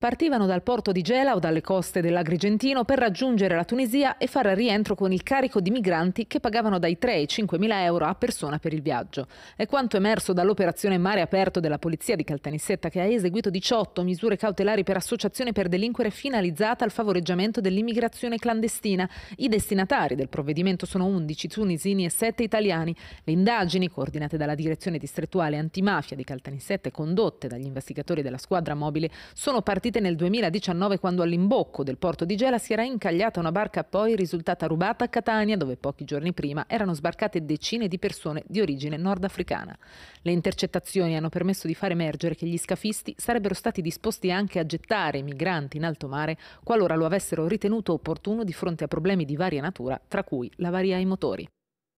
Partivano dal porto di Gela o dalle coste dell'Agrigentino per raggiungere la Tunisia e fare rientro con il carico di migranti che pagavano dai 3 ai 5 mila euro a persona per il viaggio. È quanto emerso dall'operazione Mare Aperto della Polizia di Caltanissetta che ha eseguito 18 misure cautelari per associazione per delinquere finalizzata al favoreggiamento dell'immigrazione clandestina. I destinatari del provvedimento sono 11 tunisini e 7 italiani. Le indagini, coordinate dalla Direzione Distrettuale Antimafia di Caltanissetta e condotte dagli investigatori della squadra mobile, sono partite partite nel 2019 quando all'imbocco del porto di Gela si era incagliata una barca poi risultata rubata a Catania dove pochi giorni prima erano sbarcate decine di persone di origine nordafricana. Le intercettazioni hanno permesso di far emergere che gli scafisti sarebbero stati disposti anche a gettare i migranti in alto mare qualora lo avessero ritenuto opportuno di fronte a problemi di varia natura, tra cui la varia ai motori.